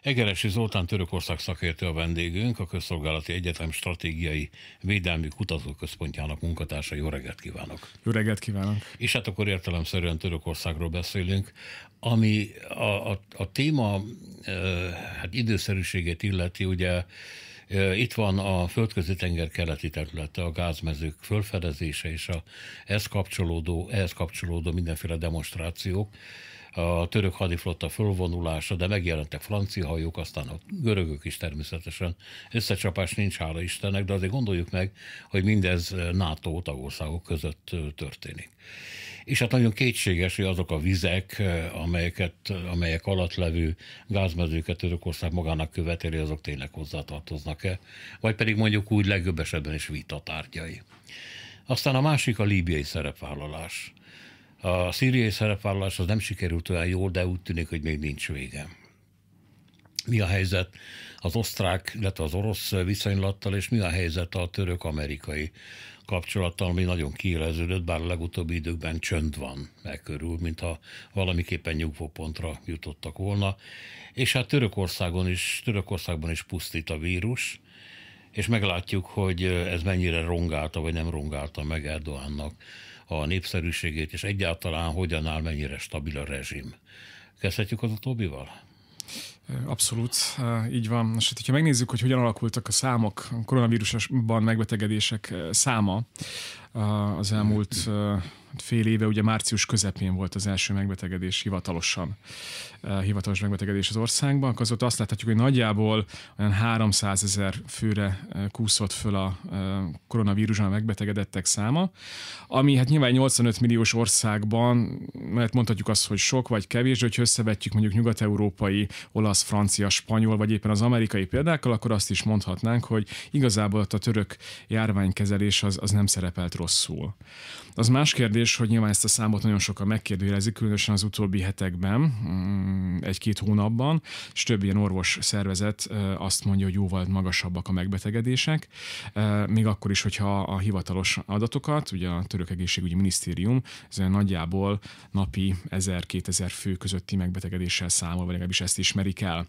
Egeresi Zoltán Törökország szakértő a vendégünk, a Közszolgálati Egyetem Stratégiai Védelmi Kutatóközpontjának munkatársa. Jó reggelt kívánok! Jó reggelt kívánok! És hát akkor értelemszerűen Törökországról beszélünk, ami a, a, a téma e, hát időszerűségét illeti, ugye e, itt van a földközi tenger keleti területe, a gázmezők fölfedezése és a ehhez kapcsolódó, ehhez kapcsolódó mindenféle demonstrációk a török hadiflotta fölvonulása, de megjelentek francia hajók, aztán a görögök is természetesen. Összecsapás nincs, hála Istennek, de azért gondoljuk meg, hogy mindez NATO tagországok között történik. És hát nagyon kétséges, hogy azok a vizek, amelyeket, amelyek alatt levő gázmezőket Törökország magának követeli, azok tényleg hozzátartoznak-e, vagy pedig mondjuk úgy legjobb esetben is tárgyai. Aztán a másik a líbiai szerepvállalás. A szíriai szerepvállalás az nem sikerült olyan jól, de úgy tűnik, hogy még nincs vége. Mi a helyzet az osztrák, illetve az orosz viszonylattal, és mi a helyzet a török-amerikai kapcsolattal, ami nagyon kiéleződött, bár a legutóbbi időkben csönd van e körül, mintha valamiképpen nyugvópontra jutottak volna. És hát Törökországon is, Törökországban is pusztít a vírus, és meglátjuk, hogy ez mennyire rongálta, vagy nem rongálta meg Erdoánnak a népszerűségét, és egyáltalán hogyan áll mennyire stabil a rezsim. Kezdhetjük az utóbbival? Abszolút, eh, így van. És hát, ha megnézzük, hogy hogyan alakultak a számok, a koronavírusban megbetegedések eh, száma eh, az elmúlt mm. Hát fél éve, ugye március közepén volt az első megbetegedés hivatalosan, eh, hivatalos megbetegedés az országban, akkor azóta azt láthatjuk, hogy nagyjából olyan 300 ezer főre eh, kúszott föl a eh, koronavíruson a megbetegedettek száma, ami hát nyilván 85 milliós országban, mert mondhatjuk azt, hogy sok vagy kevés, de hogyha összevetjük mondjuk nyugat-európai, olasz, francia, spanyol, vagy éppen az amerikai példákkal, akkor azt is mondhatnánk, hogy igazából a török járványkezelés az, az nem szerepelt rosszul. Az más kérdés, kérdés, hogy nyilván ezt a számot nagyon sokan megkérdőjelezik, különösen az utóbbi hetekben, mm, egy-két hónapban, és több ilyen orvos szervezet azt mondja, hogy jóval magasabbak a megbetegedések, még akkor is, hogyha a hivatalos adatokat, ugye a Török Egészségügyi Minisztérium ez nagyjából napi 1000-2000 fő közötti megbetegedéssel számol, vagy legalábbis ezt ismerik el.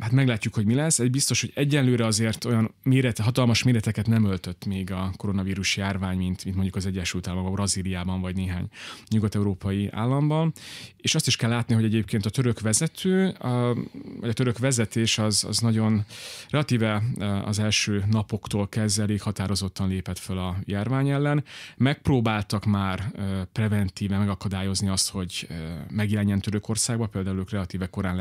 Hát meglátjuk, hogy mi lesz. Egy biztos, hogy egyenlőre azért olyan mérete, hatalmas méreteket nem öltött még a koronavírus járvány, mint, mint mondjuk az Egyesült Államok, Brazília, Szerbiában vagy néhány nyugat-európai államban. És azt is kell látni, hogy egyébként a török vezető, a, vagy a török vezetés az, az nagyon relatíve e, az első napoktól kezdve elég határozottan lépett fel a járvány ellen. Megpróbáltak már e, preventíve megakadályozni azt, hogy e, megjelenjen Törökországba, például ők relatíve korán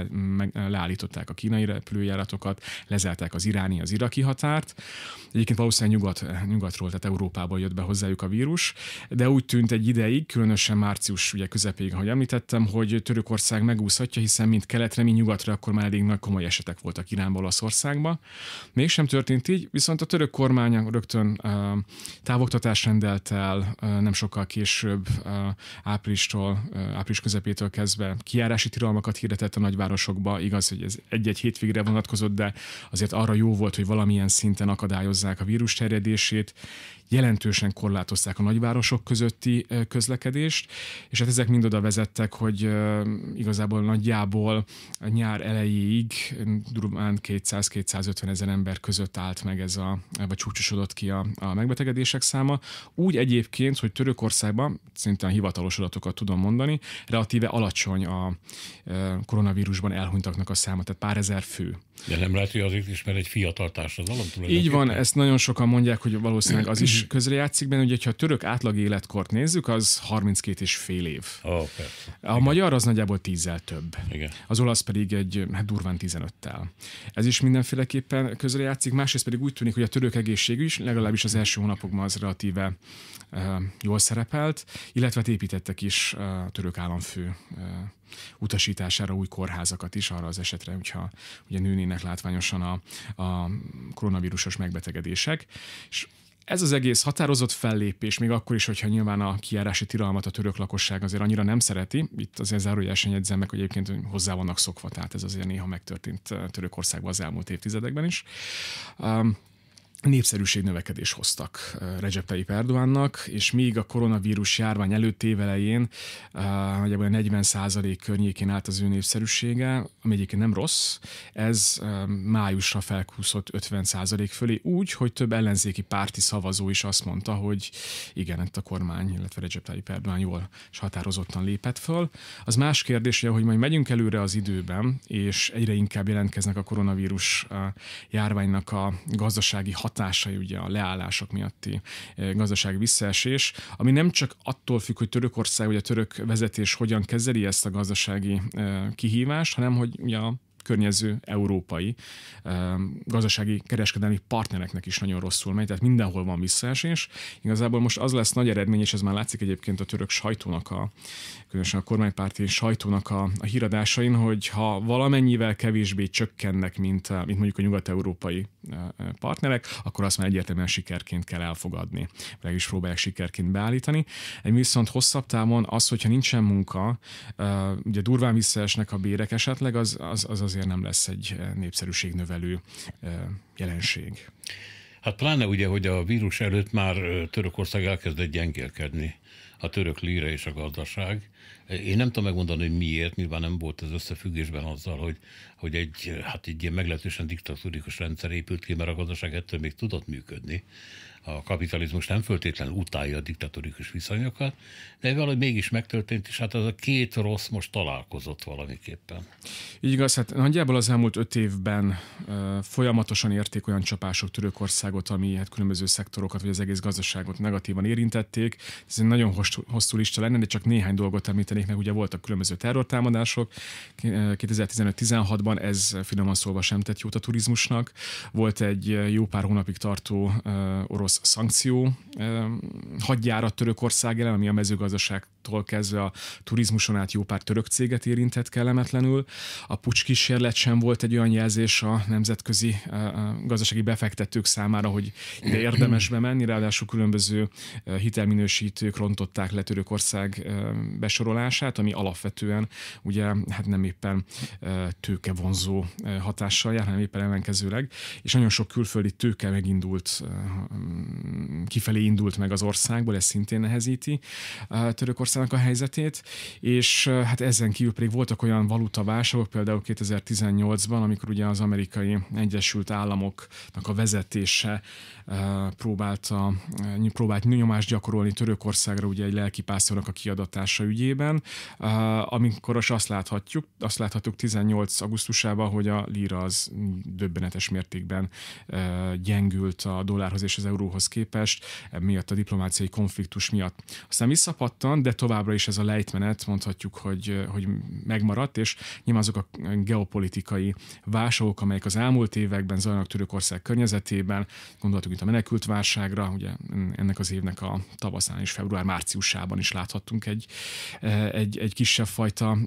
le, leállították a kínai repülőjáratokat, lezárták az iráni, az iraki határt. Egyébként valószínűleg nyugat, nyugatról, tehát Európából jött be hozzájuk a vírus, de úgy tűnik, tűnt egy ideig, különösen március ugye közepéig, ahogy említettem, hogy Törökország megúszhatja, hiszen mind keletre, mind nyugatra akkor már elég nagy komoly esetek voltak Iránba, Olaszországba. Mégsem történt így, viszont a török kormány rögtön uh, távoktatást rendelt el uh, nem sokkal később, uh, áprilistól, uh, április közepétől kezdve kiárási tilalmakat hirdetett a nagyvárosokba. Igaz, hogy ez egy-egy hétvégre vonatkozott, de azért arra jó volt, hogy valamilyen szinten akadályozzák a vírus terjedését. Jelentősen korlátozták a nagyvárosok közötti közötti közlekedést, és hát ezek mind oda vezettek, hogy igazából nagyjából a nyár elejéig durván 200-250 ezer ember között állt meg ez a, vagy csúcsosodott ki a, a megbetegedések száma. Úgy egyébként, hogy Törökországban, szintén hivatalos adatokat tudom mondani, relatíve alacsony a koronavírusban elhunytaknak a száma, tehát pár ezer fő. De nem lehet, hogy azért is, mert egy fiatal társadalom Így van, ezt nagyon sokan mondják, hogy valószínűleg az is közrejátszik benne, hogy ha a török átlag életkort nézzük, az 32 és fél év. Oh, a Igen. magyar az nagyjából tízzel több. Igen. Az olasz pedig egy hát durván 15-tel. Ez is mindenféleképpen közre játszik, másrészt pedig úgy tűnik, hogy a török egészségügy is legalábbis az első hónapokban az relatíve uh, jól szerepelt, illetve hát építettek is uh, a török államfő uh, utasítására új kórházakat is arra az esetre, hogyha ugye nőnének látványosan a, a koronavírusos megbetegedések. És ez az egész határozott fellépés, még akkor is, hogyha nyilván a kiárási tilalmat a török lakosság azért annyira nem szereti, itt azért zárójelesen jegyzem meg, hogy egyébként hozzá vannak szokva, tehát ez azért néha megtörtént eh, Törökországban az elmúlt évtizedekben is. Ehm, népszerűség növekedés hoztak Recep Tayyip Erdoğannak, és még a koronavírus járvány előtt évelején nagyjából 40 százalék környékén állt az ő népszerűsége, ami egyébként nem rossz, ez májusra felkúszott 50 százalék fölé, úgy, hogy több ellenzéki párti szavazó is azt mondta, hogy igen, itt a kormány, illetve Recep Tayyip Erdoğan jól és határozottan lépett föl. Az más kérdés, hogy majd megyünk előre az időben, és egyre inkább jelentkeznek a koronavírus járványnak a gazdasági hat hatásai ugye a leállások miatti eh, gazdaság visszaesés, ami nem csak attól függ, hogy Törökország vagy a török vezetés hogyan kezeli ezt a gazdasági eh, kihívást, hanem hogy ugye a környező európai um, gazdasági kereskedelmi partnereknek is nagyon rosszul megy, tehát mindenhol van visszaesés. Igazából most az lesz nagy eredmény, és ez már látszik egyébként a török sajtónak, a, különösen a kormánypárti sajtónak a, a híradásain, hogy ha valamennyivel kevésbé csökkennek, mint, uh, mint mondjuk a nyugat-európai uh, uh, partnerek, akkor azt már egyértelműen sikerként kell elfogadni. Meg is próbálják sikerként beállítani. Egy viszont hosszabb távon az, hogyha nincsen munka, ugye durván visszaesnek a bérek esetleg, az az, az, az azért nem lesz egy eh, népszerűség növelő eh, jelenség. Hát pláne ugye, hogy a vírus előtt már eh, Törökország elkezdett gyengélkedni, a török líra és a gazdaság. Én nem tudom megmondani, hogy miért, nyilván nem volt ez összefüggésben azzal, hogy, hogy egy, hát egy ilyen meglehetősen diktatúrikus rendszer épült ki, mert a gazdaság ettől még tudott működni a kapitalizmus nem föltétlenül utálja a diktatórikus viszonyokat, de valahogy mégis megtörtént, és hát az a két rossz most találkozott valamiképpen. Így igaz, hát nagyjából az elmúlt öt évben uh, folyamatosan érték olyan csapások Törökországot, ami hát különböző szektorokat vagy az egész gazdaságot negatívan érintették. Ez egy nagyon hosszú lista lenne, de csak néhány dolgot említenék meg. Ugye voltak különböző terrortámadások, 2015-16-ban ez finoman szólva sem tett jót a turizmusnak. Volt egy jó pár hónapig tartó uh, orosz orosz szankció hadjára Törökország ellen, ami a mezőgazdaságtól kezdve a turizmuson át jó pár török céget érintett kellemetlenül. A pucs kísérlet sem volt egy olyan jelzés a nemzetközi eh, eh, gazdasági befektetők számára, hogy ide érdemes bemenni, ráadásul különböző eh, hitelminősítők rontották le Törökország besorolását, ami alapvetően ugye hát nem éppen tőkevonzó hatással jár, hanem éppen ellenkezőleg, és nagyon sok külföldi tőke megindult kifelé indult meg az országból, ez szintén nehezíti Törökországnak a helyzetét, és hát ezen kívül pedig voltak olyan valutaválságok, például 2018-ban, amikor ugye az amerikai Egyesült Államoknak a vezetése próbálta, próbált nyomást gyakorolni Törökországra ugye egy lelkipásztornak a kiadatása ügyében, amikor azt láthatjuk, azt láthatjuk 18 augusztusában, hogy a lira az döbbenetes mértékben gyengült a dollárhoz és az euró háborúhoz képest, miatt a diplomáciai konfliktus miatt. Aztán visszapattan, de továbbra is ez a lejtmenet mondhatjuk, hogy, hogy megmaradt, és nyilván azok a geopolitikai válságok, amelyek az elmúlt években zajlanak Törökország környezetében, gondoltuk itt a menekült válságra, ugye ennek az évnek a tavaszán és február-márciusában is láthattunk egy, egy, egy kisebb fajta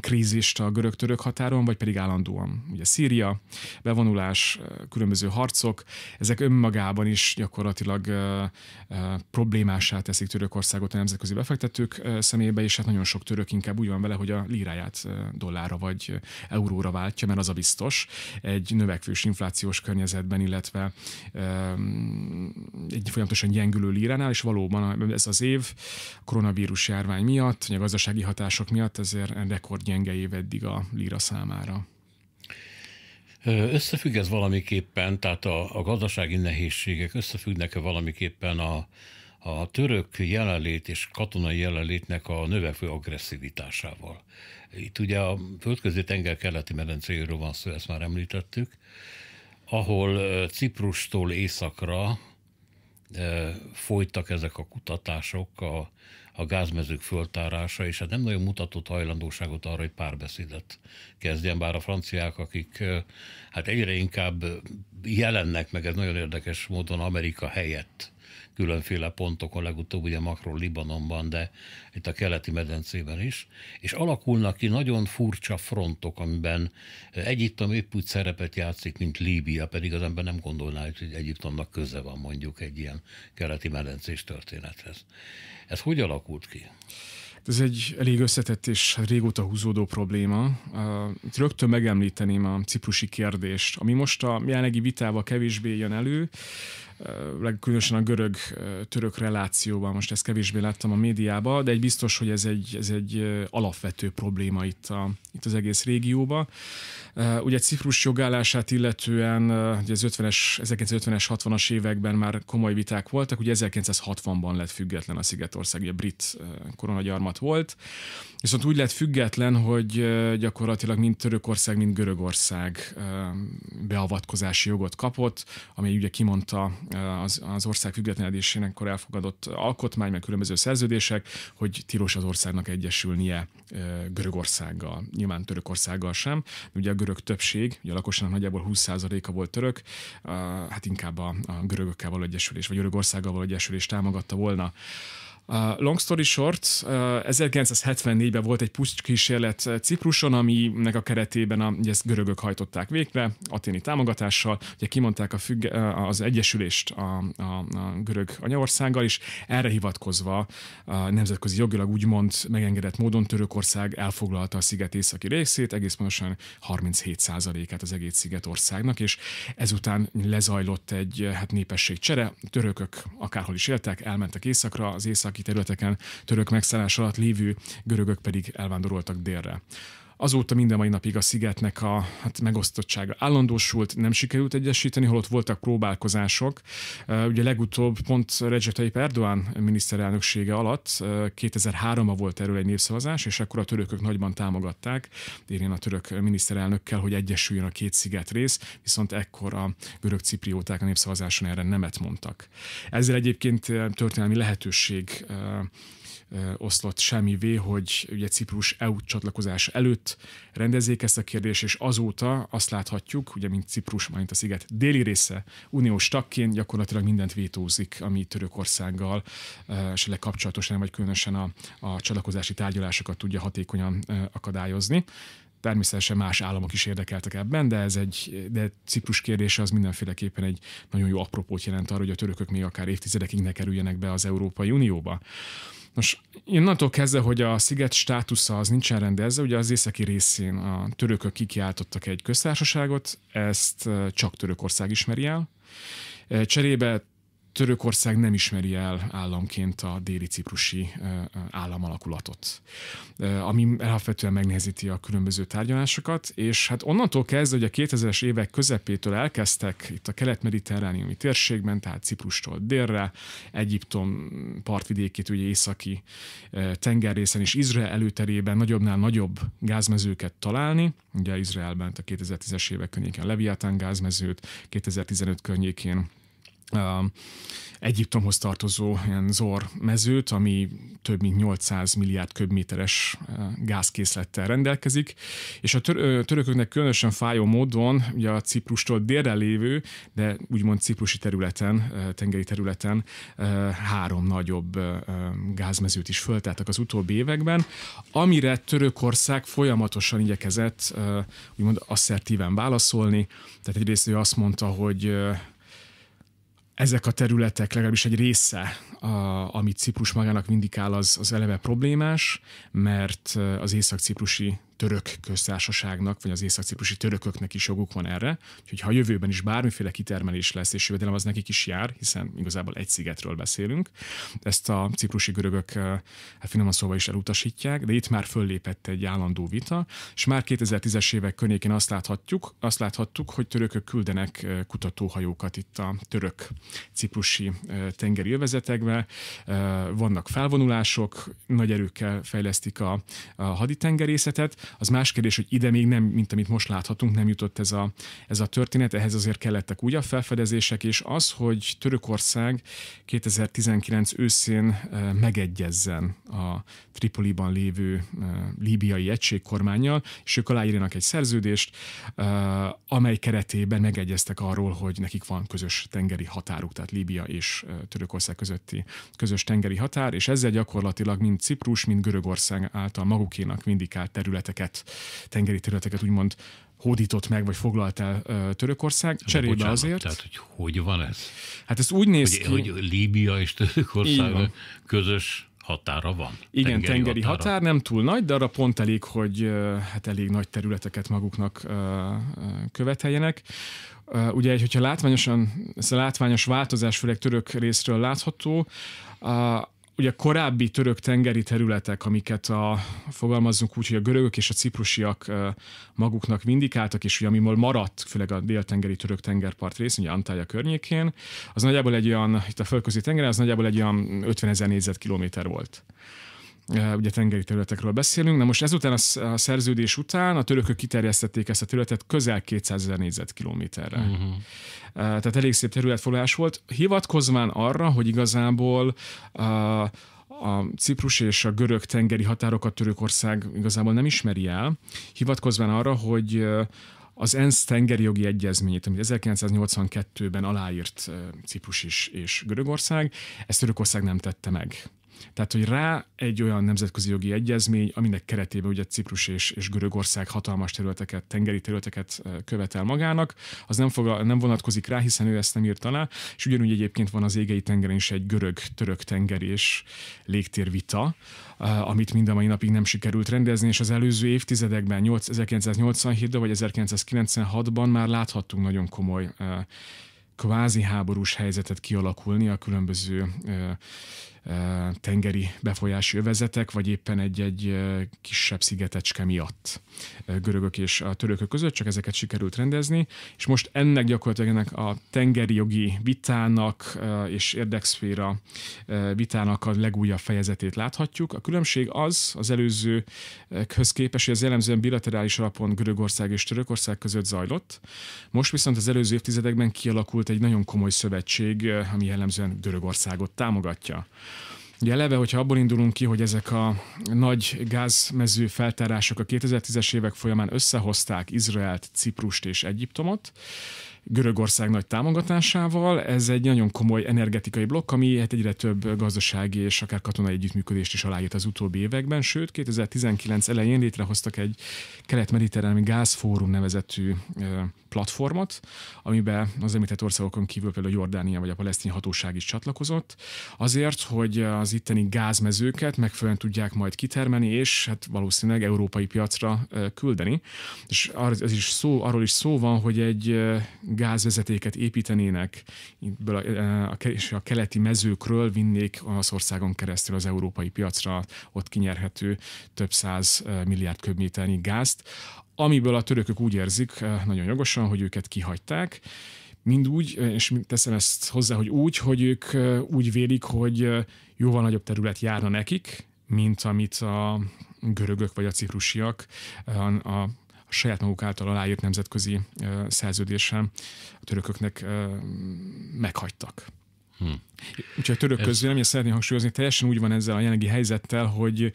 krízist a görög-török határon, vagy pedig állandóan. Ugye Szíria, bevonulás, különböző harcok, ezek önmagában is gyakorlatilag problémásá teszik Törökországot a nemzetközi befektetők szemébe, és hát nagyon sok török inkább úgy van vele, hogy a líráját dollárra vagy euróra váltja, mert az a biztos. Egy növekvős inflációs környezetben, illetve egy folyamatosan gyengülő líránál, és valóban ez az év a koronavírus járvány miatt, a gazdasági hatások miatt ezért rekordgyenge év eddig a líra számára. Összefügg ez valamiképpen, tehát a, a gazdasági nehézségek összefüggnek-e valamiképpen a, a török jelenlét és katonai jelenlétnek a növekvő agresszivitásával? Itt ugye a földközi tenger keleti medencéjéről van szó, ezt már említettük, ahol Ciprustól északra folytak ezek a kutatások a a gázmezők föltárása, és hát nem nagyon mutatott hajlandóságot arra, hogy párbeszédet kezdjen, bár a franciák, akik hát egyre inkább jelennek meg, ez nagyon érdekes módon Amerika helyett különféle pontokon, legutóbb ugye Makro Libanonban, de itt a keleti medencében is, és alakulnak ki nagyon furcsa frontok, amiben eh, Egyiptom épp úgy szerepet játszik, mint Líbia, pedig az ember nem gondolná, hogy Egyiptomnak köze van mondjuk egy ilyen keleti medencés történethez. Ez hogy alakult ki? Ez egy elég összetett és régóta húzódó probléma. Itt rögtön megemlíteném a ciprusi kérdést, ami most a jelenlegi vitával kevésbé jön elő, legkülönösen a görög-török relációban, most ezt kevésbé láttam a médiában, de egy biztos, hogy ez egy, ez egy alapvető probléma itt, a, itt az egész régióban. Ugye Ciprus jogállását illetően ugye az 50-es, 1950-es, 60-as években már komoly viták voltak, ugye 1960-ban lett független a Szigetország, ugye brit koronagyarmat volt, viszont úgy lett független, hogy gyakorlatilag mind Törökország, mind Görögország beavatkozási jogot kapott, ami ugye kimondta Eh, az, az ország kor elfogadott alkotmány, meg különböző szerződések, hogy tilos az országnak egyesülnie eh, Görögországgal, nyilván Törökországgal sem. Ugye a görög többség, ugye a lakosnak nagyjából 20%-a volt török, eh, hát inkább a, a görögökkel való egyesülés, vagy Görögországgal való egyesülés támogatta volna Uh, long story short, 1974-ben volt egy kísérlet Cipruson, aminek a keretében a, ugye ezt görögök hajtották végre, aténi támogatással, ugye kimondták a függ, az egyesülést a, a, a görög anyaországgal, és erre hivatkozva a nemzetközi jogilag úgymond megengedett módon Törökország elfoglalta a sziget északi részét, egész pontosan 37%-át az egész szigetországnak, és ezután lezajlott egy hát népességcsere, törökök akárhol is éltek, elmentek északra, az északi északi területeken török megszállás alatt lévő görögök pedig elvándoroltak délre. Azóta minden mai napig a szigetnek a hát megosztottsága állandósult, nem sikerült egyesíteni, holott voltak próbálkozások. Ugye legutóbb pont Recep Tayyip Erdoğan miniszterelnöksége alatt 2003-ban volt erről egy népszavazás, és akkor a törökök nagyban támogatták, érjen a török miniszterelnökkel, hogy egyesüljön a két sziget rész, viszont ekkor a görög ciprióták a népszavazáson erre nemet mondtak. Ezzel egyébként történelmi lehetőség oszlott semmivé, hogy ugye Ciprus EU csatlakozás előtt rendezzék ezt a kérdést, és azóta azt láthatjuk, ugye mint Ciprus, majd a sziget déli része uniós tagként gyakorlatilag mindent vétózik, ami Törökországgal esetleg kapcsolatos nem, vagy különösen a, a csatlakozási tárgyalásokat tudja hatékonyan akadályozni. Természetesen más államok is érdekeltek ebben, de ez egy, de Ciprus kérdése az mindenféleképpen egy nagyon jó apropót jelent arra, hogy a törökök még akár évtizedekig ne kerüljenek be az Európai Unióba. Nos, innentől kezdve, hogy a sziget státusza az nincsen rendezve, ugye az északi részén a törökök kikiáltottak egy köztársaságot, ezt csak Törökország ismeri el. Cserébe Törökország nem ismeri el államként a déli ciprusi államalakulatot, ami alapvetően megnehezíti a különböző tárgyalásokat, és hát onnantól kezdve, hogy a 2000-es évek közepétől elkezdtek itt a kelet-mediterrániumi térségben, tehát Ciprustól délre, Egyiptom partvidékét, ugye északi tengerrészen és Izrael előterében nagyobbnál nagyobb gázmezőket találni, ugye Izraelben a 2010-es évek környékén a Leviathan gázmezőt, 2015 környékén Egyiptomhoz tartozó ilyen zor mezőt, ami több mint 800 milliárd köbméteres gázkészlettel rendelkezik, és a tör- törököknek különösen fájó módon ugye a Ciprustól délre lévő, de úgymond ciprusi területen, tengeri területen három nagyobb gázmezőt is föltáltak az utóbbi években, amire Törökország folyamatosan igyekezett úgymond asszertíven válaszolni, tehát egyrészt ő azt mondta, hogy ezek a területek, legalábbis egy része, a, amit Ciprus magának vindikál, az, az eleve problémás, mert az észak-ciprusi török köztársaságnak, vagy az észak-ciprusi törököknek is joguk van erre. Úgyhogy ha a jövőben is bármiféle kitermelés lesz, és jövedelem az nekik is jár, hiszen igazából egy szigetről beszélünk, ezt a ciprusi görögök eh, hát finoman szóval is elutasítják, de itt már föllépett egy állandó vita, és már 2010-es évek környékén azt láthatjuk, azt láthattuk, hogy törökök küldenek eh, kutatóhajókat itt a török-ciprusi eh, tengeri övezetekbe, vannak felvonulások, nagy erőkkel fejlesztik a, a haditengerészetet, az más kérdés, hogy ide még nem, mint amit most láthatunk, nem jutott ez a, ez a történet, ehhez azért kellettek újabb felfedezések, és az, hogy Törökország 2019 őszén e, megegyezzen a Tripoliban lévő e, líbiai egységkormányjal, kormányjal, és ők aláírjanak egy szerződést, e, amely keretében megegyeztek arról, hogy nekik van közös tengeri határuk, tehát Líbia és Törökország közötti közös tengeri határ, és ezzel gyakorlatilag mind Ciprus, mind Görögország által magukénak vindikált területek területeket, tengeri területeket úgymond hódított meg, vagy foglalt el uh, Törökország, cserébe bocsánat, azért. Tehát, hogy hogy van ez? Hát ez úgy néz hogy, ki... Hogy Líbia és Törökország közös határa van. Igen, tengeri, tengeri határa. határ nem túl nagy, de arra pont elég, hogy hát elég nagy területeket maguknak követeljenek. Ugye, hogyha látványosan, ez a látványos változás, főleg török részről látható, ugye korábbi török tengeri területek, amiket a, fogalmazzunk úgy, hogy a görögök és a ciprusiak maguknak vindikáltak, és ugye amiből maradt, főleg a déltengeri török tengerpart rész, ugye Antalya környékén, az nagyjából egy olyan, itt a földközi tengeren, az nagyjából egy olyan 50 ezer négyzetkilométer volt. Eh, ugye tengeri területekről beszélünk. Na most ezután a szerződés után a törökök kiterjesztették ezt a területet közel 200 ezer négyzetkilométerre. Uh-huh. Tehát elég szép területfoglalás volt, hivatkozván arra, hogy igazából uh, a ciprus és a görög tengeri határokat Törökország igazából nem ismeri el, hivatkozván arra, hogy az ENSZ tengeri jogi egyezményét, amit 1982-ben aláírt Ciprus is és Görögország, ezt Törökország nem tette meg. Tehát, hogy rá egy olyan nemzetközi jogi egyezmény, aminek keretében ugye Ciprus és, és Görögország hatalmas területeket, tengeri területeket követel magának, az nem, fog, nem vonatkozik rá, hiszen ő ezt nem írt alá, és ugyanúgy egyébként van az égei tengeren is egy görög-török tengeri és légtérvita, amit mind a mai napig nem sikerült rendezni, és az előző évtizedekben, 1987-ben vagy 1996-ban már láthattunk nagyon komoly kvázi háborús helyzetet kialakulni a különböző tengeri befolyási övezetek, vagy éppen egy-egy kisebb szigetecske miatt görögök és a törökök között, csak ezeket sikerült rendezni, és most ennek gyakorlatilag ennek a tengeri jogi vitának és érdekszféra vitának a legújabb fejezetét láthatjuk. A különbség az az előző közképes hogy az jellemzően bilaterális alapon Görögország és Törökország között zajlott, most viszont az előző évtizedekben kialakult egy nagyon komoly szövetség, ami jellemzően Görögországot támogatja. Ugye eleve, hogyha abból indulunk ki, hogy ezek a nagy gázmező feltárások a 2010-es évek folyamán összehozták Izraelt, Ciprust és Egyiptomot, Görögország nagy támogatásával. Ez egy nagyon komoly energetikai blokk, ami hát egyre több gazdasági és akár katonai együttműködést is aláírt az utóbbi években, sőt 2019 elején létrehoztak egy kelet-mediterráni gázfórum nevezetű platformot, amiben az említett országokon kívül például Jordánia vagy a palesztin hatóság is csatlakozott, azért, hogy az itteni gázmezőket megfelelően tudják majd kitermelni, és hát valószínűleg európai piacra küldeni. És az is szó, arról is szó van, hogy egy gázvezetéket építenének, e, és a keleti mezőkről vinnék Olaszországon keresztül az európai piacra, ott kinyerhető több száz e, milliárd köbméternyi gázt, amiből a törökök úgy érzik e, nagyon jogosan, hogy őket kihagyták, mind úgy, és teszem ezt hozzá, hogy úgy, hogy ők úgy vélik, hogy jóval nagyobb terület járna nekik, mint amit a görögök vagy a ciprusiak a, a a saját maguk által aláírt nemzetközi szerződéssel a törököknek meghagytak. Hmm. Úgyhogy a török Ez... közvélemény szeretném hangsúlyozni, teljesen úgy van ezzel a jelenlegi helyzettel, hogy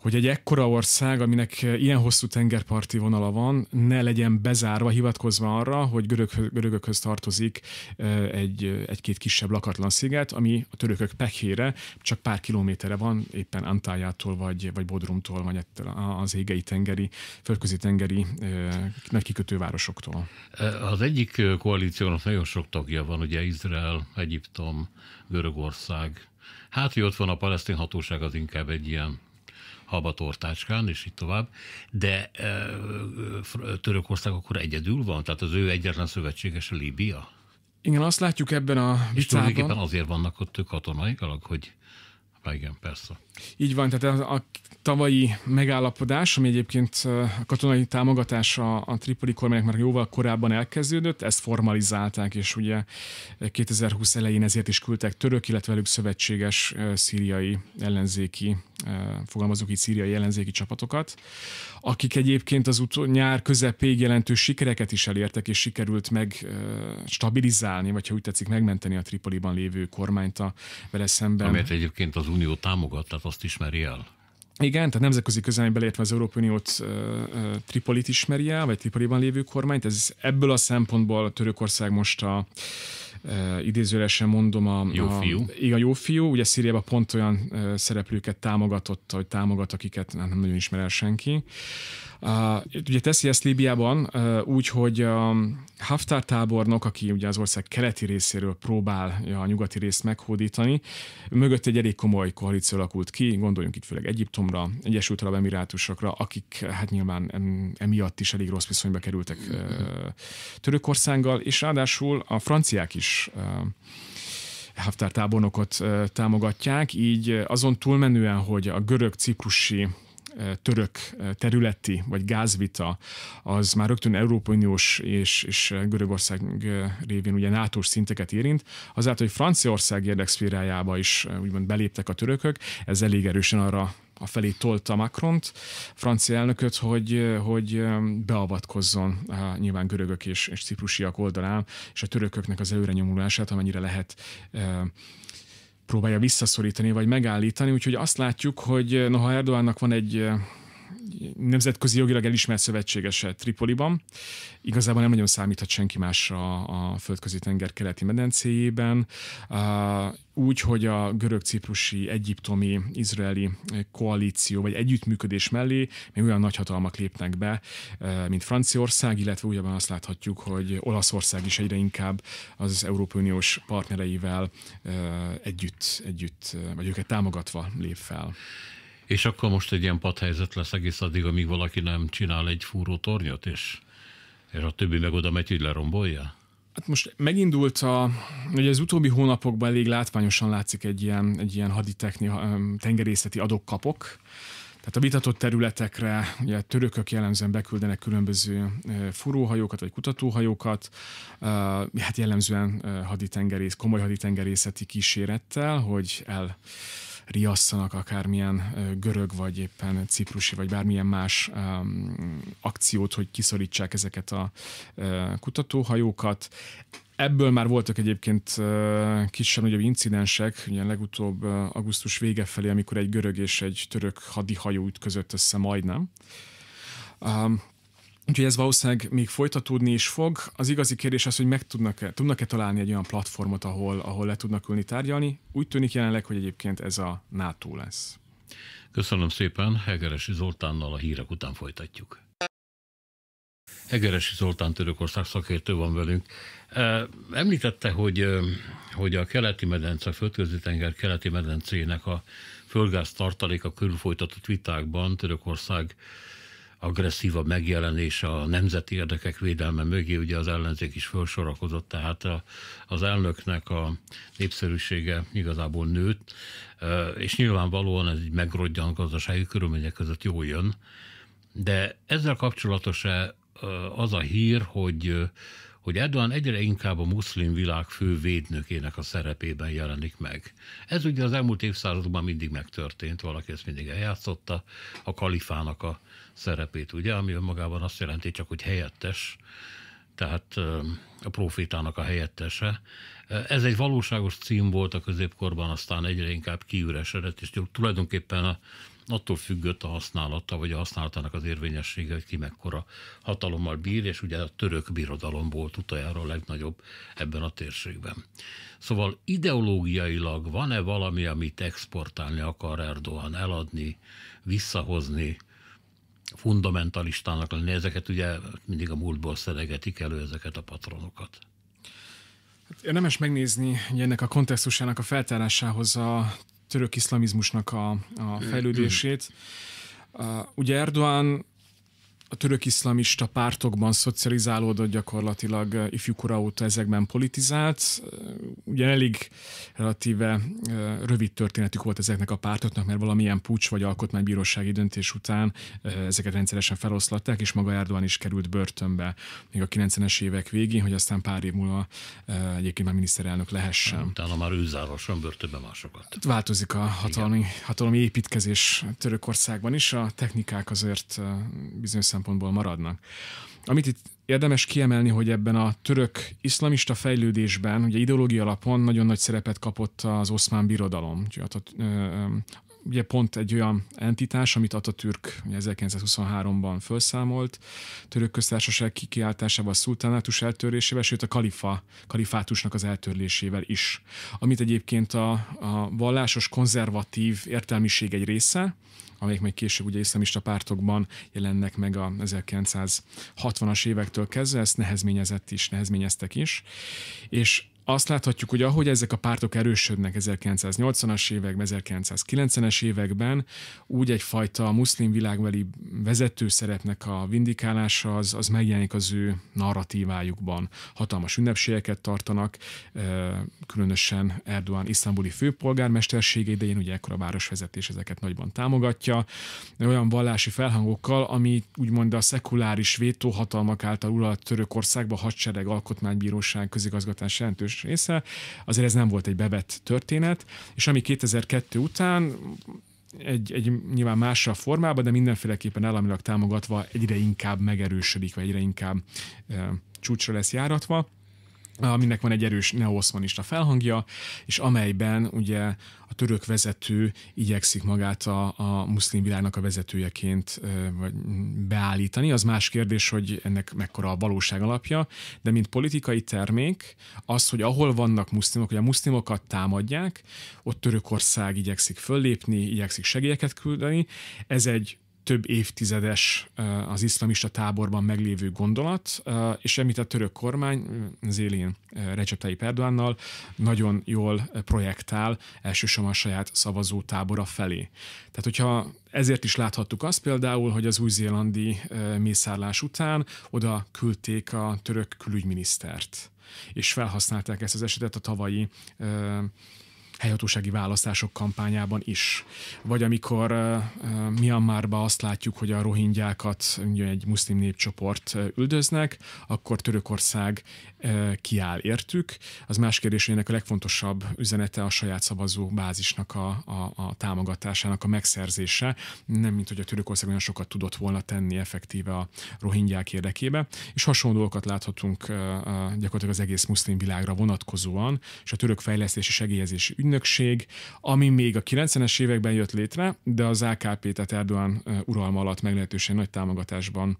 hogy egy ekkora ország, aminek ilyen hosszú tengerparti vonala van, ne legyen bezárva, hivatkozva arra, hogy görög, görögökhöz tartozik egy, egy-két kisebb lakatlan sziget, ami a törökök pekhére csak pár kilométerre van, éppen Antájától, vagy, vagy Bodrumtól, vagy az égei tengeri, földközi tengeri nagy kikötővárosoktól. Az egyik koalíciónak nagyon sok tagja van, ugye Izrael, Egyiptom, Görögország. Hát, hogy ott van a palesztin hatóság, az inkább egy ilyen habatortácskán, és így tovább, de e, Törökország akkor egyedül van? Tehát az ő egyetlen szövetséges a Líbia? Igen, azt látjuk ebben a vitában. És tulajdonképpen azért vannak ott katonai alak, hogy... Há, igen, persze. Így van, tehát a, a tavalyi megállapodás, ami egyébként a katonai támogatás a, a tripoli kormánynak már jóval korábban elkezdődött, ezt formalizálták, és ugye 2020 elején ezért is küldtek török, illetve velük szövetséges szíriai ellenzéki, fogalmazunk így szíriai ellenzéki csapatokat, akik egyébként az utó, nyár közepéig jelentős sikereket is elértek, és sikerült meg stabilizálni, vagy ha úgy tetszik, megmenteni a Tripoliban lévő kormányt a vele szemben. Amelyet egyébként az Unió támogat, tehát Lesboszt ismeri el? Igen, tehát nemzetközi közelben beleértve az Európai Uniót uh, Tripolit ismeri el, vagy Tripoliban lévő kormányt. Ez ebből a szempontból a Törökország most a Uh, idézőlesen mondom, a jó fiú. A, igen, jó fiú. Ugye Szíriában pont olyan uh, szereplőket támogatott, vagy támogat, akiket nem, nem nagyon ismer el senki. Ugye teszi ezt Líbiában úgy, hogy Haftar tábornok, aki ugye az ország keleti részéről próbálja a nyugati részt meghódítani, mögött egy elég komoly koalíció alakult ki, gondoljunk itt főleg Egyiptomra, Egyesült Arab Emirátusokra, akik hát nyilván emiatt is elég rossz viszonyba kerültek Törökországgal, és ráadásul a franciák is Haftar tábornokot támogatják, így azon túlmenően, hogy a görög-ciprusi török területi vagy gázvita, az már rögtön Európai Uniós és, és Görögország révén ugye nato szinteket érint, azáltal, hogy Franciaország érdekszférájába is úgymond beléptek a törökök, ez elég erősen arra a felé tolta Macront, francia elnököt, hogy, hogy beavatkozzon a nyilván görögök és, és ciprusiak oldalán, és a törököknek az előrenyomulását, amennyire lehet próbálja visszaszorítani, vagy megállítani, úgyhogy azt látjuk, hogy noha Erdoánnak van egy nemzetközi jogilag elismert szövetségese Tripoliban. Igazából nem nagyon számíthat senki másra a földközi tenger keleti medencéjében. Uh, úgy, hogy a görög-ciprusi, egyiptomi, izraeli koalíció vagy együttműködés mellé még olyan nagyhatalmak lépnek be, uh, mint Franciaország, illetve újabban azt láthatjuk, hogy Olaszország is egyre inkább az Európai Uniós partnereivel uh, együtt, együtt, vagy őket támogatva lép fel és akkor most egy ilyen padhelyzet lesz egész addig, amíg valaki nem csinál egy fúró tornyot, és, és a többi meg oda megy, hogy lerombolja? Hát most megindult a, ugye az utóbbi hónapokban elég látványosan látszik egy ilyen, egy ilyen haditechni, tengerészeti adokkapok, tehát a vitatott területekre ugye törökök jellemzően beküldenek különböző furóhajókat vagy kutatóhajókat, hát jellemzően haditengerész, komoly haditengerészeti kísérettel, hogy el riasszanak akármilyen görög, vagy éppen ciprusi, vagy bármilyen más akciót, hogy kiszorítsák ezeket a kutatóhajókat. Ebből már voltak egyébként kisebb nagyobb incidensek, ugye legutóbb augusztus vége felé, amikor egy görög és egy török hadihajó ütközött össze majdnem. Úgyhogy ez valószínűleg még folytatódni is fog. Az igazi kérdés az, hogy meg tudnak-e, tudnak-e találni egy olyan platformot, ahol, ahol le tudnak ülni tárgyalni. Úgy tűnik jelenleg, hogy egyébként ez a NATO lesz. Köszönöm szépen, Hegeresi Zoltánnal a hírek után folytatjuk. Hegeresi Zoltán Törökország szakértő van velünk. Említette, hogy, hogy a keleti medence, a földközi tenger keleti medencének a földgáz tartaléka körül folytatott vitákban Törökország agresszívabb megjelenése a nemzeti érdekek védelme mögé, ugye az ellenzék is felsorakozott, tehát a, eh, az elnöknek a népszerűsége igazából nőtt, eh, és nyilvánvalóan ez egy megrodjan gazdasági körülmények között jól jön, de ezzel kapcsolatos-e eh, az a hír, hogy hogy Erdogan egyre inkább a muszlim világ fő védnökének a szerepében jelenik meg. Ez ugye az elmúlt évszázadokban mindig megtörtént, valaki ezt mindig eljátszotta, a kalifának a szerepét, ugye, ami önmagában azt jelenti csak, hogy helyettes, tehát a profétának a helyettese. Ez egy valóságos cím volt a középkorban, aztán egyre inkább kiüresedett, és tulajdonképpen a, attól függött a használata, vagy a használatának az érvényessége, hogy ki mekkora hatalommal bír, és ugye a török birodalom volt utoljára a legnagyobb ebben a térségben. Szóval ideológiailag van-e valami, amit exportálni akar Erdogan, eladni, visszahozni, fundamentalistának lenni. Ezeket ugye mindig a múltból szeregetik elő ezeket a patronokat. Hát érdemes megnézni hogy ennek a kontextusának a feltárásához a török iszlamizmusnak a, a mm, fejlődését. Mm. ugye Erdoğan a török iszlamista pártokban szocializálódott gyakorlatilag eh, ifjúkora óta ezekben politizált. Eh, ugye elég relatíve eh, rövid történetük volt ezeknek a pártoknak, mert valamilyen pucs vagy alkotmánybírósági döntés után ezeket rendszeresen feloszlatták, és maga Erdogan is került börtönbe még a 90-es évek végén, hogy aztán pár év múlva egyébként már miniszterelnök lehessen. Hát, utána már őzárosan börtönbe másokat. Hát változik a hatalmi, hatalmi építkezés Törökországban is, a technikák azért bizonyos szempontból maradnak. Amit itt érdemes kiemelni, hogy ebben a török iszlamista fejlődésben, ugye ideológia alapon nagyon nagy szerepet kapott az oszmán birodalom ugye pont egy olyan entitás, amit Atatürk 1923-ban felszámolt, török köztársaság kikiáltásával, a szultánátus eltörésével, sőt a kalifa, kalifátusnak az eltörlésével is, amit egyébként a, a vallásos konzervatív értelmiség egy része, amelyek még később ugye iszlamista pártokban jelennek meg a 1960-as évektől kezdve, ezt nehezményezett is, nehezményeztek is, és azt láthatjuk, hogy ahogy ezek a pártok erősödnek 1980-as években, 1990-es években, úgy egyfajta muszlim világbeli vezető szerepnek a vindikálása az, az megjelenik az ő narratívájukban. Hatalmas ünnepségeket tartanak, különösen Erdogan isztambuli főpolgármestersége idején, ugye ekkor a városvezetés ezeket nagyban támogatja, olyan vallási felhangokkal, ami úgymond a szekuláris vétóhatalmak által uralt Törökországba hadsereg, alkotmánybíróság, közigazgatás jelentős jelentős része. Azért ez nem volt egy bevett történet, és ami 2002 után egy, egy nyilván másra formában, de mindenféleképpen államilag támogatva egyre inkább megerősödik, vagy egyre inkább e, csúcsra lesz járatva aminek van egy erős neoszmanista felhangja, és amelyben ugye a török vezető igyekszik magát a, a muszlim világnak a vezetőjeként vagy beállítani. Az más kérdés, hogy ennek mekkora a valóság alapja, de mint politikai termék, az, hogy ahol vannak muszlimok, hogy a muszlimokat támadják, ott Törökország igyekszik föllépni, igyekszik segélyeket küldeni, ez egy több évtizedes az iszlamista táborban meglévő gondolat, és emiatt a török kormány zélin Recep Tayyip Erdoánnal nagyon jól projektál elsősorban a saját szavazó tábora felé. Tehát, hogyha ezért is láthattuk azt például, hogy az új-zélandi mészárlás után oda küldték a török külügyminisztert, és felhasználták ezt az esetet a tavalyi helyhatósági választások kampányában is. Vagy amikor Myanmarba Myanmarban azt látjuk, hogy a rohingyákat egy muszlim népcsoport üldöznek, akkor Törökország kiáll értük. Az más kérdés, hogy ennek a legfontosabb üzenete a saját szavazó bázisnak a, a, a támogatásának a megszerzése, nem mint hogy a Törökország olyan sokat tudott volna tenni effektíve a rohingyák érdekébe, és hasonló dolgokat láthatunk gyakorlatilag az egész muszlim világra vonatkozóan, és a török fejlesztési segélyezési ügynökség, ami még a 90-es években jött létre, de az AKP, tehát Erdogan uralma alatt meglehetősen nagy támogatásban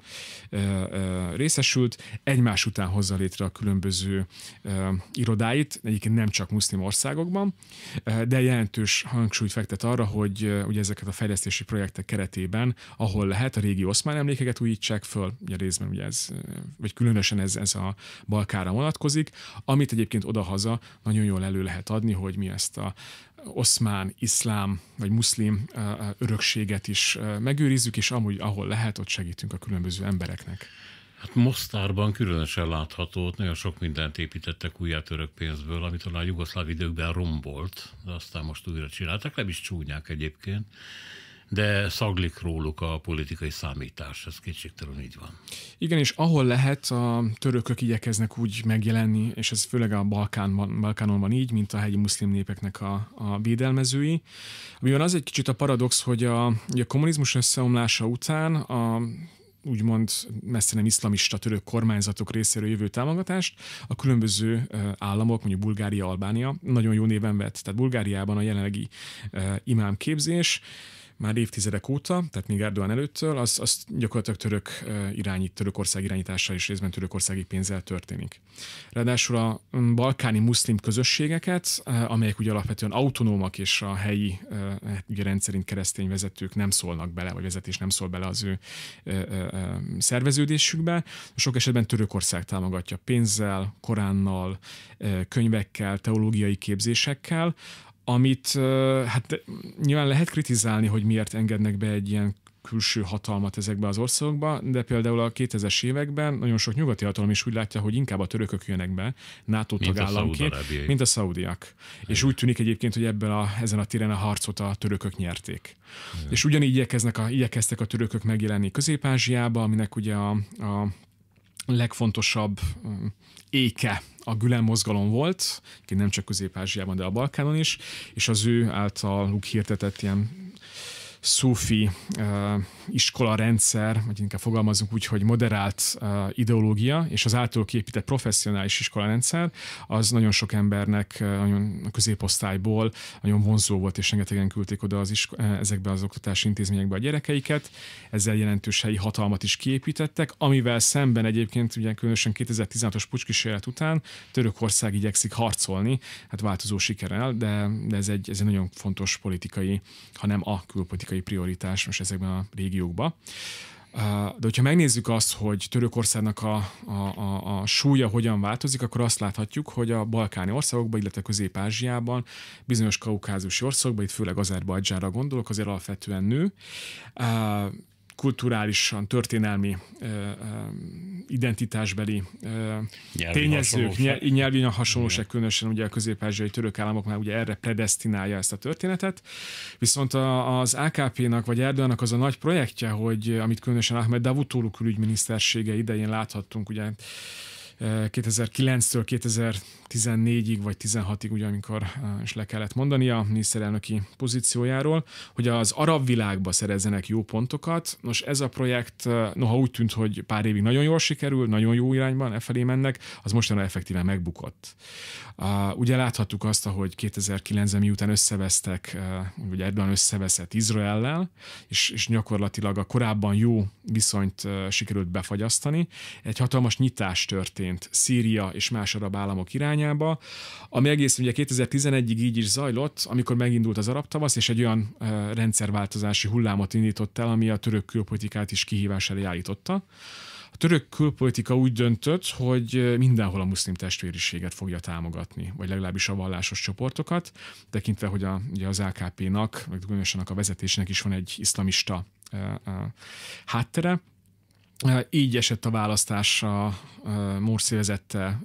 részesült, egymás után hozza létre a külön különböző irodáit, egyébként nem csak muszlim országokban, de jelentős hangsúlyt fektet arra, hogy ugye ezeket a fejlesztési projektek keretében, ahol lehet, a régi oszmán emlékeket újítsák föl, ugye részben ugye ez, vagy különösen ez, ez a Balkára vonatkozik, amit egyébként odahaza nagyon jól elő lehet adni, hogy mi ezt a oszmán, iszlám vagy muszlim örökséget is megőrizzük, és amúgy ahol lehet, ott segítünk a különböző embereknek. Hát Mostárban különösen látható, ott nagyon sok mindent építettek újjá török pénzből, amit talán a jugoszláv időkben rombolt, de aztán most újra csináltak, nem is csúnyák egyébként de szaglik róluk a politikai számítás, ez kétségtelen így van. Igen, és ahol lehet, a törökök igyekeznek úgy megjelenni, és ez főleg a Balkánban, Balkánon van így, mint a hegyi muszlim népeknek a, a védelmezői. Amiben az egy kicsit a paradox, hogy a, a kommunizmus összeomlása után a úgymond messze nem iszlamista török kormányzatok részéről jövő támogatást, a különböző államok, mondjuk Bulgária, Albánia, nagyon jó néven vett. Tehát Bulgáriában a jelenlegi imám képzés, már évtizedek óta, tehát még Erdogan előttől, az, az gyakorlatilag török irányít, Törökország irányítása és részben törökországi pénzzel történik. Ráadásul a balkáni muszlim közösségeket, amelyek ugye alapvetően autonómak és a helyi hát ugye rendszerint keresztény vezetők nem szólnak bele, vagy vezetés nem szól bele az ő szerveződésükbe, sok esetben Törökország támogatja pénzzel, Koránnal, könyvekkel, teológiai képzésekkel, amit hát nyilván lehet kritizálni, hogy miért engednek be egy ilyen külső hatalmat ezekbe az országokba, de például a 2000-es években nagyon sok nyugati hatalom is úgy látja, hogy inkább a törökök jönnek be NATO mint tagállamként, mint a szaudiak. Igen. És úgy tűnik egyébként, hogy ebben a, ezen a téren a harcot a törökök nyerték. Igen. És ugyanígy igyekeznek a, igyekeztek a törökök megjelenni Közép-Ázsiába, aminek ugye a, a legfontosabb éke a Gülen mozgalom volt, nem csak Közép-Ázsiában, de a Balkánon is, és az ő által hirtetett ilyen szufi eh, iskola rendszer, vagy inkább fogalmazunk úgy, hogy moderált eh, ideológia, és az által képített professzionális iskola rendszer, az nagyon sok embernek eh, nagyon a középosztályból nagyon vonzó volt, és rengetegen küldték oda az isko- ezekbe az oktatási intézményekbe a gyerekeiket, ezzel jelentős helyi hatalmat is kiépítettek, amivel szemben egyébként ugye különösen 2016-os pucskísérlet után Törökország igyekszik harcolni, hát változó sikerrel, de, de ez, egy, ez egy nagyon fontos politikai, ha nem a külpolitikai politikai prioritás most ezekben a régiókban. De hogyha megnézzük azt, hogy Törökországnak a, a, a, a súlya hogyan változik, akkor azt láthatjuk, hogy a balkáni országokban, illetve Közép-Ázsiában, bizonyos kaukázusi országokban, itt főleg Azerbajdzsára gondolok, azért alapvetően nő kulturálisan, történelmi identitásbeli nyelvi tényezők, hasonlóság. nyelvi hasonlóság, különösen ugye a közép török államok már ugye erre predestinálja ezt a történetet. Viszont az AKP-nak vagy Erdogannak az a nagy projektje, hogy amit különösen Ahmed Davutoğlu külügyminisztersége idején láthattunk, ugye 2009-től 14-ig vagy 16-ig, ugye, amikor is le kellett mondania miniszterelnöki pozíciójáról, hogy az arab világba szerezzenek jó pontokat. Nos, ez a projekt, noha úgy tűnt, hogy pár évig nagyon jól sikerül, nagyon jó irányban, e felé mennek, az mostanra effektíven megbukott. ugye láthattuk azt, hogy 2009-ben miután összevesztek, vagy ugye Erdogan összeveszett Izraellel, és, és gyakorlatilag a korábban jó viszonyt sikerült befagyasztani, egy hatalmas nyitás történt Szíria és más arab államok irány, irányába, ami egész ugye 2011-ig így is zajlott, amikor megindult az arab tavasz, és egy olyan rendszerváltozási hullámot indított el, ami a török külpolitikát is kihívás elé állította. A török külpolitika úgy döntött, hogy mindenhol a muszlim testvériséget fogja támogatni, vagy legalábbis a vallásos csoportokat, tekintve, hogy a, ugye az AKP-nak, vagy különösen a vezetésnek is van egy iszlamista e, e, háttere. E, így esett a választás a Morsi vezette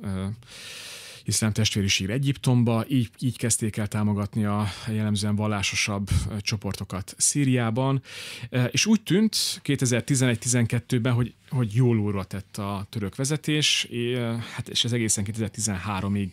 iszlám testvéri sír Egyiptomba, így, így kezdték el támogatni a jellemzően vallásosabb csoportokat Szíriában, és úgy tűnt 2011-12-ben, hogy, hogy jól úrra tett a török vezetés, és, hát, és ez egészen 2013-ig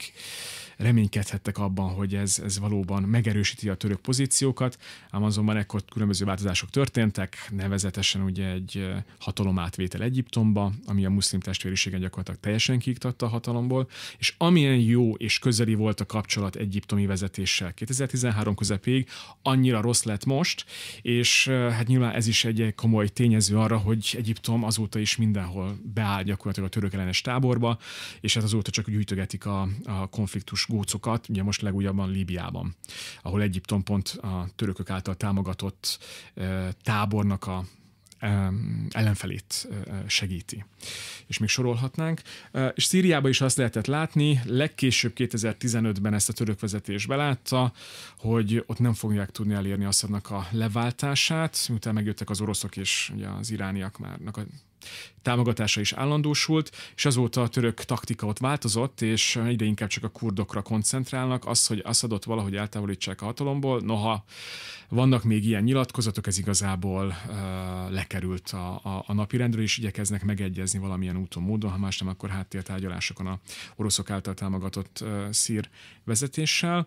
reménykedhettek abban, hogy ez, ez valóban megerősíti a török pozíciókat, ám azonban ekkor különböző változások történtek, nevezetesen ugye egy hatalomátvétel Egyiptomba, ami a muszlim testvériségen gyakorlatilag teljesen kiiktatta a hatalomból, és amilyen jó és közeli volt a kapcsolat egyiptomi vezetéssel 2013 közepéig, annyira rossz lett most, és hát nyilván ez is egy komoly tényező arra, hogy Egyiptom azóta is mindenhol beáll gyakorlatilag a török ellenes táborba, és hát azóta csak gyűjtögetik a, a konfliktus háborús gócokat, ugye most legújabban Líbiában, ahol Egyiptom pont a törökök által támogatott tábornak a ellenfelét segíti. És még sorolhatnánk. És Szíriában is azt lehetett látni, legkésőbb 2015-ben ezt a török vezetés belátta, hogy ott nem fogják tudni elérni Assadnak a leváltását, miután megjöttek az oroszok és ugye az irániak márnak a támogatása is állandósult, és azóta a török taktika ott változott, és ide inkább csak a kurdokra koncentrálnak. Az, hogy Assadot valahogy eltávolítsák a hatalomból, noha vannak még ilyen nyilatkozatok, ez igazából uh, lekerült a, a, a napirendről, és igyekeznek megegyezni valamilyen úton, módon, ha más nem, akkor háttértárgyalásokon a oroszok által támogatott uh, szír vezetéssel.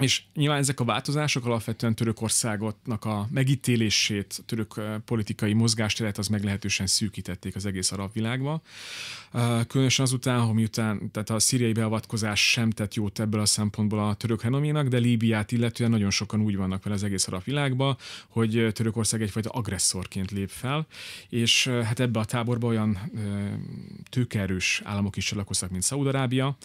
És nyilván ezek a változások alapvetően Törökországotnak a megítélését, a török politikai mozgásteret az meglehetősen szűkítették az egész arab világba. Különösen azután, hogy miután tehát a szíriai beavatkozás sem tett jót ebből a szempontból a török renoménak, de Líbiát illetően nagyon sokan úgy vannak vele az egész arab világba, hogy Törökország egyfajta agresszorként lép fel, és hát ebbe a táborba olyan tőkerős államok is csatlakoztak, mint Szaudarábia,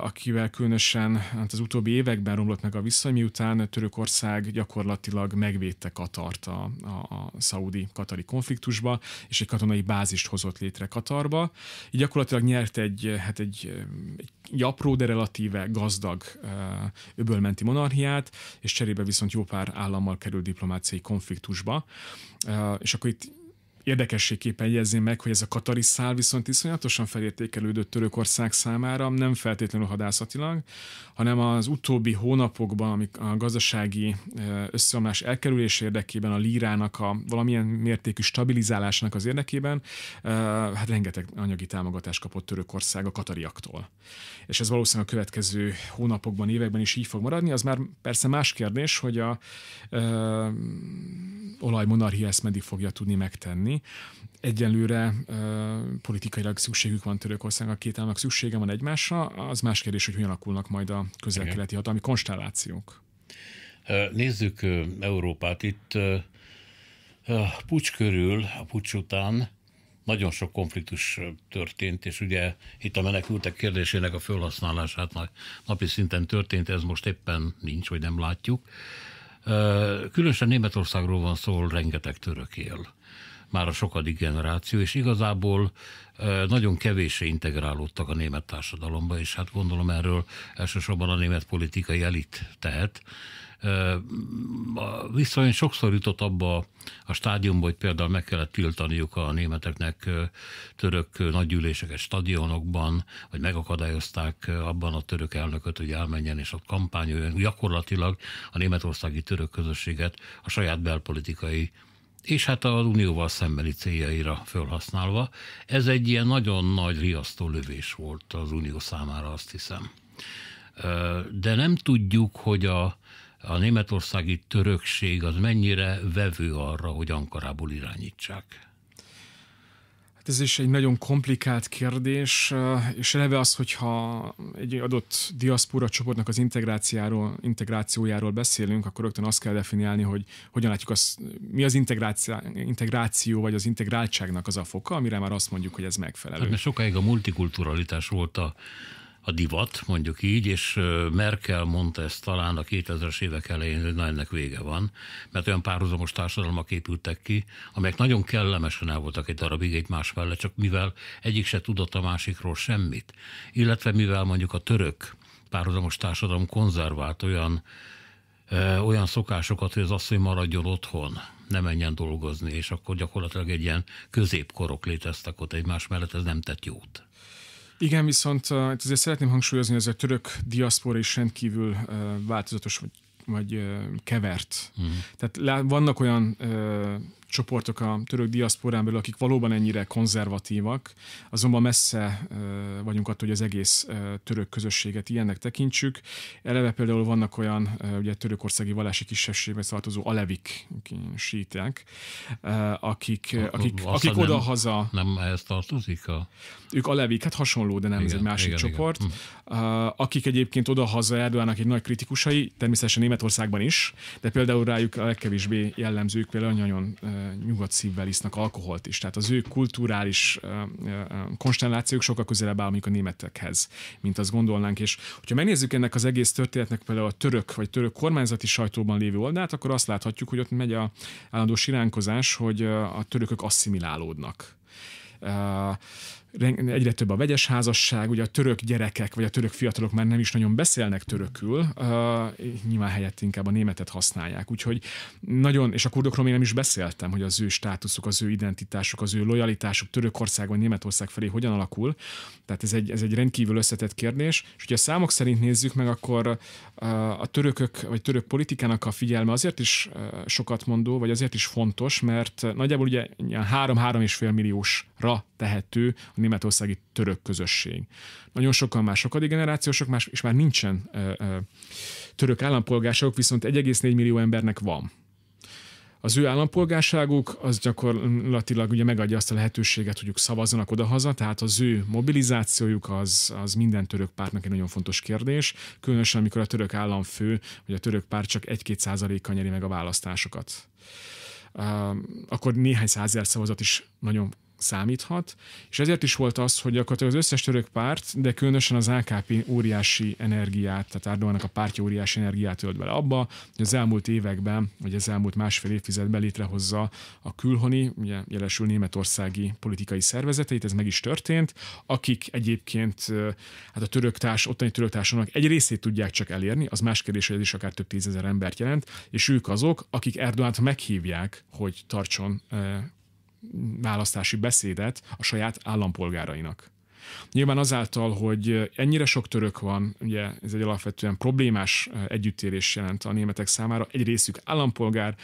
akivel különösen hát az utóbbi években Szírián romlott meg a viszony, miután Törökország gyakorlatilag megvédte Katart a, a, a szaudi-katari konfliktusba, és egy katonai bázist hozott létre Katarba. Így gyakorlatilag nyert egy, hát egy, egy, egy apró, de relatíve gazdag öbölmenti monarchiát, és cserébe viszont jó pár állammal került diplomáciai konfliktusba. És akkor itt Érdekességképpen jegyezném meg, hogy ez a katari szál viszont iszonyatosan felértékelődött Törökország számára, nem feltétlenül hadászatilag, hanem az utóbbi hónapokban, amik a gazdasági eh, összeomlás elkerülés érdekében, a lírának a valamilyen mértékű stabilizálásnak az érdekében, eh, hát rengeteg anyagi támogatást kapott Törökország a katariaktól. És ez valószínűleg a következő hónapokban, években is így fog maradni. Az már persze más kérdés, hogy a eh, olajmonarchia ezt meddig fogja tudni megtenni, Egyelőre e, politikailag szükségük van Törökország, a két államnak szüksége van egymásra, az más kérdés, hogy hogyan alakulnak majd a közel-keleti hatalmi konstellációk. Nézzük Európát. Itt a pucs körül, a pucs után nagyon sok konfliktus történt, és ugye itt a menekültek kérdésének a felhasználását napi szinten történt, ez most éppen nincs, vagy nem látjuk. Különösen Németországról van szó, rengeteg török él már a sokadik generáció, és igazából nagyon kevésre integrálódtak a német társadalomba, és hát gondolom erről elsősorban a német politikai elit tehet. Viszont sokszor jutott abba a stádiumba, hogy például meg kellett tiltaniuk a németeknek török nagygyűléseket stadionokban, vagy megakadályozták abban a török elnököt, hogy elmenjen és a kampányoljon. Gyakorlatilag a németországi török közösséget a saját belpolitikai és hát az unióval szembeni céljaira felhasználva. Ez egy ilyen nagyon nagy riasztó lövés volt az unió számára, azt hiszem. De nem tudjuk, hogy a, a németországi törökség az mennyire vevő arra, hogy Ankarából irányítsák. Hát ez is egy nagyon komplikált kérdés, eh, és eleve az, hogyha egy adott diaszpora csoportnak az integrációjáról, integrációjáról beszélünk, akkor rögtön azt kell definiálni, hogy hogyan látjuk azt, mi az integráció, integráció vagy az integráltságnak az a foka, amire már azt mondjuk, hogy ez megfelelő. Hát, mert sokáig a multikulturalitás volt a a divat, mondjuk így, és Merkel mondta ezt talán a 2000-es évek elején, hogy na ennek vége van, mert olyan párhuzamos társadalmak épültek ki, amelyek nagyon kellemesen el voltak egy darabig egymás mellett, csak mivel egyik se tudott a másikról semmit, illetve mivel mondjuk a török párhuzamos társadalom konzervált olyan olyan szokásokat, hogy az asszony maradjon otthon, ne menjen dolgozni, és akkor gyakorlatilag egy ilyen középkorok léteztek ott egymás mellett, ez nem tett jót. Igen, viszont uh, itt azért szeretném hangsúlyozni, hogy ez a török diaszpora is rendkívül uh, változatos, vagy, vagy uh, kevert. Uh-huh. Tehát vannak olyan uh, csoportok a török diaszporán belül, akik valóban ennyire konzervatívak, azonban messze vagyunk attól, hogy az egész török közösséget ilyennek tekintsük. Eleve például vannak olyan ugye törökországi vallási kisebbségbe tartozó alevik, síták, akik, akik, akik oda-haza... Nem ehhez tartozik a... Ők alevik, hát hasonló, de nem, igen, ez egy másik igen, csoport. Igen. Hm. Akik egyébként oda-haza egy nagy kritikusai, természetesen Németországban is, de például rájuk a legkevésbé jellemzők, például nagyon nyugodt szívvel isznak alkoholt is. Tehát az ő kulturális konstellációk sokkal közelebb áll a németekhez, mint azt gondolnánk. És hogyha megnézzük ennek az egész történetnek például a török vagy török kormányzati sajtóban lévő oldalt, akkor azt láthatjuk, hogy ott megy a állandó siránkozás, hogy a törökök asszimilálódnak egyre több a vegyes házasság, ugye a török gyerekek vagy a török fiatalok már nem is nagyon beszélnek törökül, uh, nyilván helyett inkább a németet használják, úgyhogy nagyon, és a kurdokról még nem is beszéltem, hogy az ő státuszuk, az ő identitásuk, az ő lojalitásuk Törökország vagy Németország felé hogyan alakul, tehát ez egy, ez egy rendkívül összetett kérdés, és hogyha a számok szerint nézzük meg, akkor uh, a törökök, vagy török politikának a figyelme azért is uh, sokat mondó, vagy azért is fontos, mert nagyjából ugye 3-3,5 milliósra tehető a németországi török közösség. Nagyon sokan már sokadik generációsok, más, és már nincsen ö, ö, török állampolgárságok, viszont 1,4 millió embernek van az ő állampolgárságuk az gyakorlatilag ugye megadja azt a lehetőséget, hogy ők szavazzanak odahaza, tehát az ő mobilizációjuk az, az minden török pártnak egy nagyon fontos kérdés, különösen amikor a török államfő vagy a török párt csak 1-2 százalékkal nyeri meg a választásokat. akkor néhány százer szavazat is nagyon számíthat, és ezért is volt az, hogy gyakorlatilag az összes török párt, de különösen az AKP óriási energiát, tehát Árdogának a pártja óriási energiát ölt bele abba, hogy az elmúlt években, vagy az elmúlt másfél évtizedben létrehozza a külhoni, ugye jelesül németországi politikai szervezeteit, ez meg is történt, akik egyébként hát a török társ, ottani török társadalomnak egy részét tudják csak elérni, az más kérdés, hogy ez is akár több tízezer embert jelent, és ők azok, akik Erdoánt meghívják, hogy tartson választási beszédet a saját állampolgárainak. Nyilván azáltal, hogy ennyire sok török van, ugye ez egy alapvetően problémás eh, együttélés jelent a németek számára, egy részük állampolgár,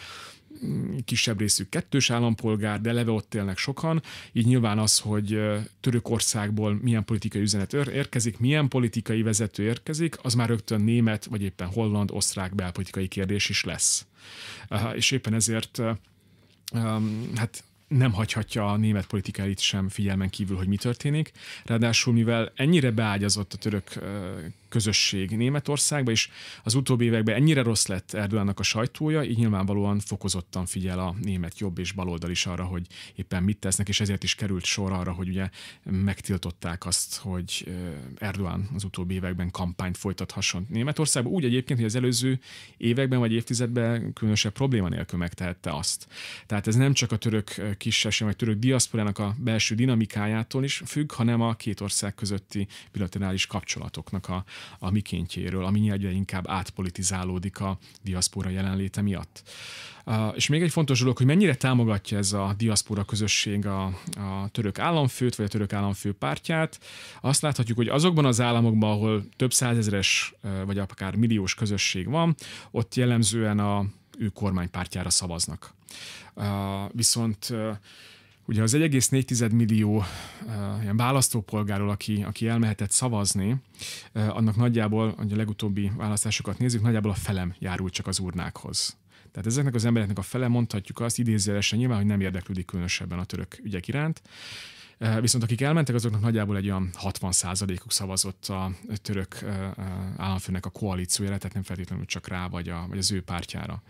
mm, kisebb részük kettős állampolgár, de leve ott élnek sokan, így nyilván az, hogy eh, Törökországból milyen politikai üzenet érkezik, milyen politikai vezető érkezik, az már rögtön német, vagy éppen holland, osztrák belpolitikai kérdés is lesz. Eh, és éppen ezért hát nem hagyhatja a német politikáit sem figyelmen kívül, hogy mi történik. Ráadásul, mivel ennyire beágyazott a török közösség Németországban, és az utóbbi években ennyire rossz lett Erdőlának a sajtója, így nyilvánvalóan fokozottan figyel a német jobb és baloldal is arra, hogy éppen mit tesznek, és ezért is került sor arra, hogy ugye megtiltották azt, hogy Erdoğan az utóbbi években kampányt folytathasson Németországban. Úgy egyébként, hogy az előző években vagy évtizedben különösebb probléma nélkül megtehette azt. Tehát ez nem csak a török kisebbség, vagy török diaszporának a belső dinamikájától is függ, hanem a két ország közötti bilaterális kapcsolatoknak a, a mikéntjéről, ami egyre inkább átpolitizálódik a diaszpora jelenléte miatt. És még egy fontos dolog, hogy mennyire támogatja ez a diaszpora közösség a, a török államfőt, vagy a török államfő pártját. Azt láthatjuk, hogy azokban az államokban, ahol több százezeres, vagy akár milliós közösség van, ott jellemzően a ő kormánypártjára szavaznak. Viszont Ugye az 1,4 millió uh, ilyen választópolgáról, aki, aki elmehetett szavazni, uh, annak nagyjából, hogy a legutóbbi választásokat nézzük, nagyjából a felem járul csak az urnákhoz. Tehát ezeknek az embereknek a fele mondhatjuk azt idézőjelesen nyilván, hogy nem érdeklődik különösebben a török ügyek iránt. Uh, Eh, viszont akik elmentek, azoknak nagyjából egy olyan 60%-uk szavazott a török eh, eh, államfőnek a koalíciójára, tehát nem feltétlenül csak rá, vagy, a, vagy az ő pártjára.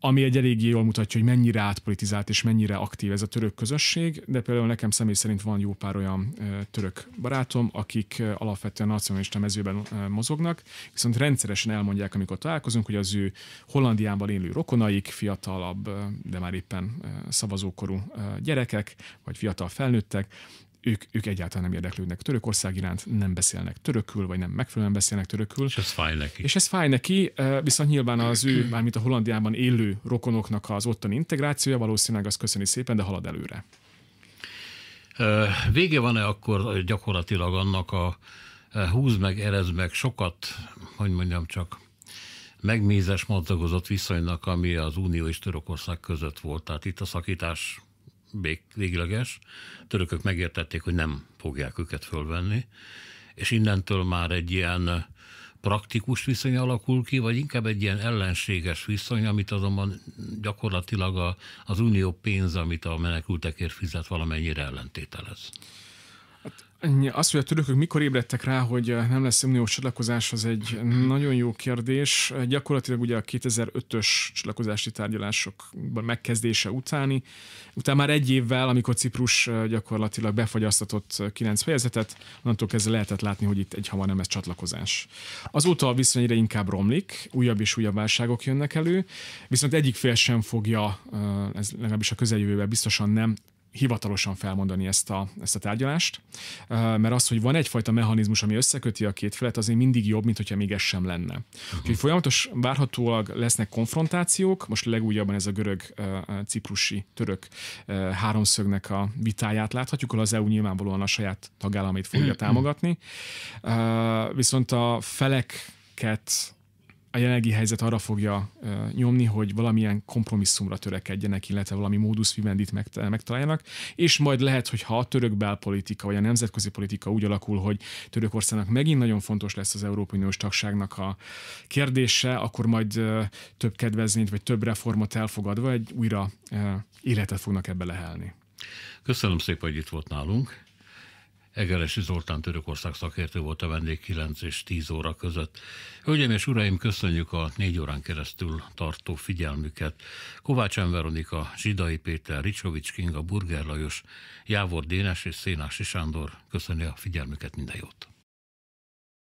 Ami egy elég jól mutatja, hogy mennyire átpolitizált és mennyire aktív ez a török közösség, de például nekem személy szerint van jó pár olyan török barátom, akik alapvetően nacionalista mezőben mozognak, viszont rendszeresen elmondják, amikor találkozunk, hogy az ő Hollandiában élő rokonaik, fiatalabb, de már éppen szavazókorú gyerekek, vagy fiatal fiatal felnőttek, ők, ők egyáltalán nem érdeklődnek Törökország iránt, nem beszélnek törökül, vagy nem megfelelően beszélnek törökül. És ez fáj neki. És ez fáj neki, viszont nyilván az ő, mármint a Hollandiában élő rokonoknak az ottani integrációja valószínűleg az köszöni szépen, de halad előre. Vége van-e akkor gyakorlatilag annak a húz meg, erez meg sokat, hogy mondjam csak, megmézes madzagozott viszonynak, ami az Unió és Törökország között volt. Tehát itt a szakítás végleges. A törökök megértették, hogy nem fogják őket fölvenni, és innentől már egy ilyen praktikus viszony alakul ki, vagy inkább egy ilyen ellenséges viszony, amit azonban gyakorlatilag a, az unió pénz, amit a menekültekért fizet, valamennyire ellentételez. Azt, hogy a törökök mikor ébredtek rá, hogy eh, nem lesz uniós csatlakozás, az egy nagyon jó kérdés. Eh, gyakorlatilag ugye a 2005-ös csatlakozási tárgyalásokban megkezdése utáni, utána már egy évvel, amikor Ciprus eh, gyakorlatilag befagyasztatott kilenc fejezetet, onnantól kezdve lehetett látni, hogy itt egy hamar nem ez csatlakozás. Azóta a viszony egyre inkább romlik, újabb és újabb válságok jönnek elő, viszont egyik fél sem fogja, ez legalábbis a közeljövőben biztosan nem, hivatalosan felmondani ezt a, ezt a tárgyalást, mert az, hogy van egyfajta mechanizmus, ami összeköti a két felet, azért mindig jobb, mint hogyha még ez sem lenne. Uh-huh. Úgyhogy folyamatos, várhatólag lesznek konfrontációk, most legújabban ez a görög ciprusi török háromszögnek a vitáját láthatjuk, ahol az EU nyilvánvalóan a saját tagállamit fogja támogatni, viszont a felek a jelenlegi helyzet arra fogja nyomni, hogy valamilyen kompromisszumra törekedjenek, illetve valami módusz vivendit megtaláljanak, és majd lehet, hogy ha a török belpolitika vagy a nemzetközi politika úgy alakul, hogy Törökországnak megint nagyon fontos lesz az Európai Uniós tagságnak a kérdése, akkor majd több kedvezményt vagy több reformot elfogadva egy újra életet fognak ebbe lehelni. Köszönöm szépen, hogy itt volt nálunk. Egeresi Zoltán Törökország szakértő volt a vendég 9 és 10 óra között. Hölgyeim és uraim, köszönjük a négy órán keresztül tartó figyelmüket. Kovács Veronika, Zsidai Péter, Ricsovics Kinga, Burger Lajos, Jávor Dénes és Szénási Sándor köszönjük a figyelmüket, minden jót!